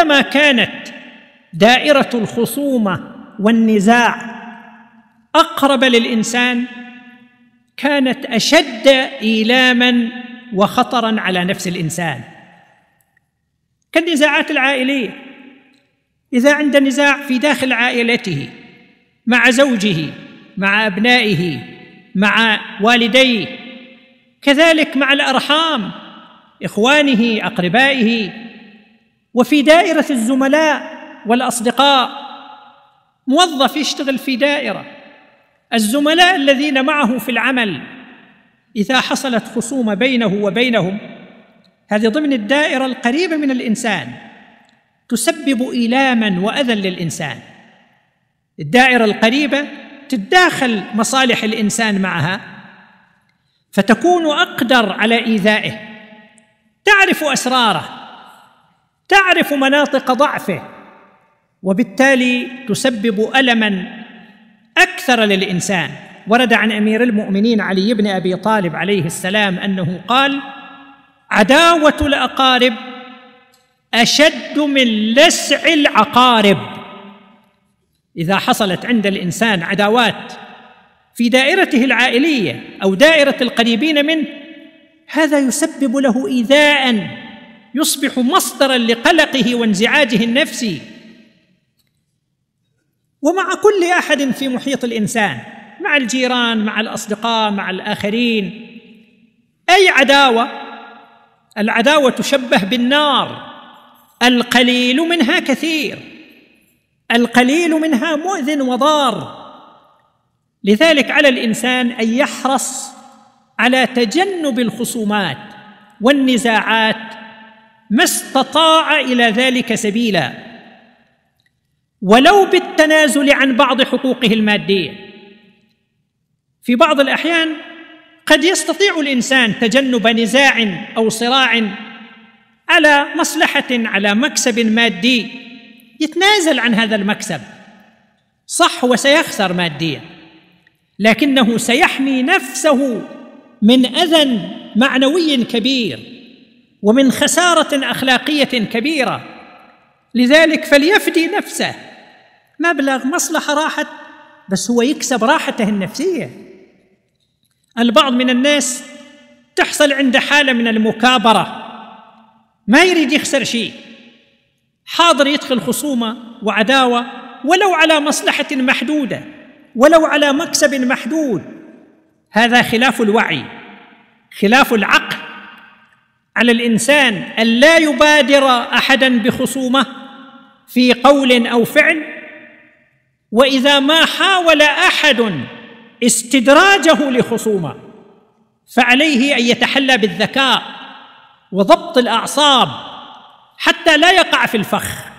كلما كانت دائره الخصومه والنزاع اقرب للانسان كانت اشد ايلاما وخطرا على نفس الانسان كالنزاعات العائليه اذا عند نزاع في داخل عائلته مع زوجه مع ابنائه مع والديه كذلك مع الارحام اخوانه اقربائه وفي دائره الزملاء والاصدقاء موظف يشتغل في دائره الزملاء الذين معه في العمل اذا حصلت خصومه بينه وبينهم هذه ضمن الدائره القريبه من الانسان تسبب ايلاما واذى للانسان الدائره القريبه تتداخل مصالح الانسان معها فتكون اقدر على ايذائه تعرف اسراره تعرف مناطق ضعفه وبالتالي تسبب الما اكثر للانسان ورد عن امير المؤمنين علي بن ابي طالب عليه السلام انه قال عداوه الاقارب اشد من لسع العقارب اذا حصلت عند الانسان عداوات في دائرته العائليه او دائره القريبين منه هذا يسبب له ايذاء يصبح مصدرا لقلقه وانزعاجه النفسي ومع كل احد في محيط الانسان مع الجيران مع الاصدقاء مع الاخرين اي عداوه العداوه تشبه بالنار القليل منها كثير القليل منها مؤذ وضار لذلك على الانسان ان يحرص على تجنب الخصومات والنزاعات ما استطاع الى ذلك سبيلا ولو بالتنازل عن بعض حقوقه الماديه في بعض الاحيان قد يستطيع الانسان تجنب نزاع او صراع على مصلحه على مكسب مادي يتنازل عن هذا المكسب صح وسيخسر ماديا لكنه سيحمي نفسه من اذى معنوي كبير ومن خساره اخلاقيه كبيره لذلك فليفدي نفسه مبلغ مصلحه راحت بس هو يكسب راحته النفسيه البعض من الناس تحصل عنده حاله من المكابره ما يريد يخسر شيء حاضر يدخل خصومه وعداوه ولو على مصلحه محدوده ولو على مكسب محدود هذا خلاف الوعي خلاف العقل على الانسان الا يبادر احدا بخصومه في قول او فعل واذا ما حاول احد استدراجه لخصومه فعليه ان يتحلى بالذكاء وضبط الاعصاب حتى لا يقع في الفخ